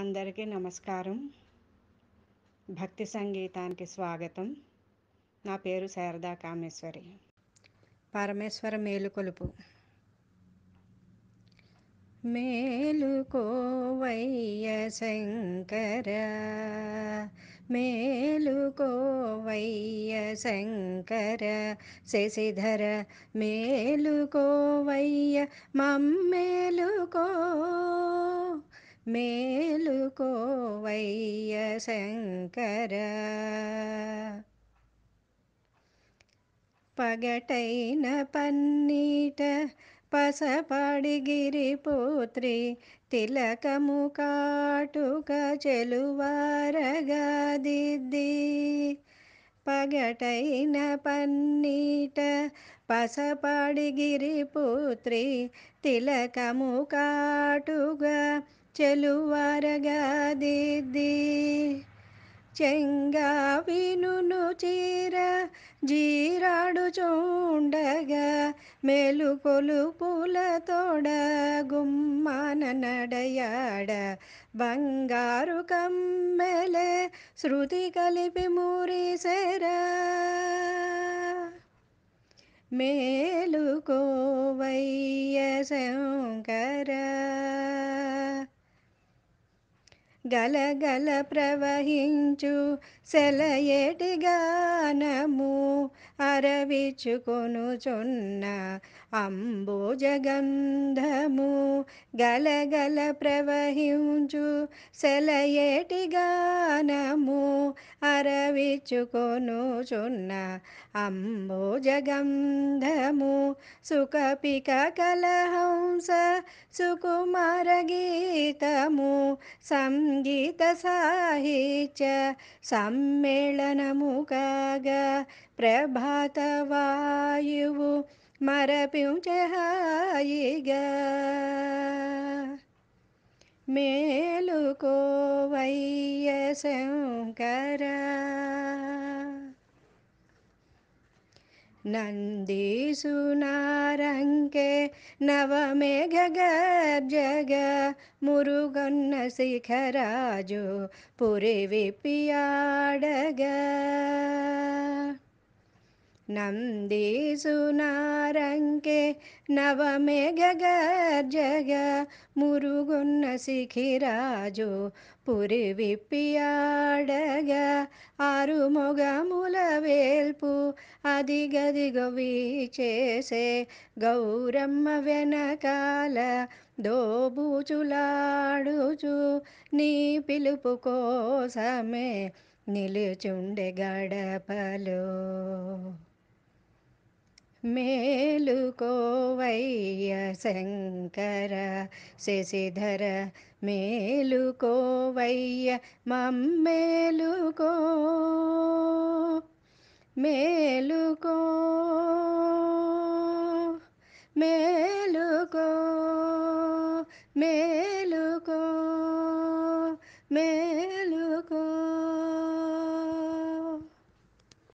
అందరికీ నమస్కారం భక్తి సంగీతానికి స్వాగతం నా పేరు శారదా కామేశ్వరి పరమేశ్వర మేలుకొలుపు మేలుకోవయ్య శంకర మేలుకోవయ్య శంకర శశిధర మేలుకోవయ్య మమ్మేలుకో మేలుకోవయ్య శంకర పగటైన పన్నీట పసపడిగిరిపోత్రి తిలకము కాటుక చెలువారగా దిద్ది పగటైన పన్నీట పసపడిగిరిపోత్రి తిలకము కాటుగా చెలువరగదిద్ది చెంగావిను చీర జీరాడు చూండగా మెలుకొలు తోడ గుమ్మాన నడయాడ బంగారు కమ్మెలే శృతి కలిపి మురిసెరా మేలుకోవయ్య శంకరా గలగల ప్రవహించు సెలయేటి గానము అరవిచుకొనుచున్న అంబోజగంధము గలగల ప్రవహించు సెలయేటి గానము అరవిచ్చుకొనుచున్న అంబోజగంధము సుఖపిక కలహంస సుకుమార గీతము సంగీత సాహిత్య సమ్మేళనము కాగా ప్రభాత వాయువు మరపించహాయిగా मेलुको वैयशङ्कर य नारङ्के नवमेघगर्जग मुरुगन्न शिखराजो पूर्व विपियाडग నందీసునారంకే నవమేఘగర్జగ మురుగున్న శిఖిరాజు పురి విప్పియాడగా ఆరుమొగముల వేల్పు గవి చేసే గౌరమ్మ వెనకాల దోబూచులాడుచు నీ పిలుపు కోసమే నిలుచుండె గడపలో మేలుకోవయ్య శంకర శశిధర మేలుకోవయ్య మమ్మేలుకో మేలుకో మేలుకో మేలుకో మే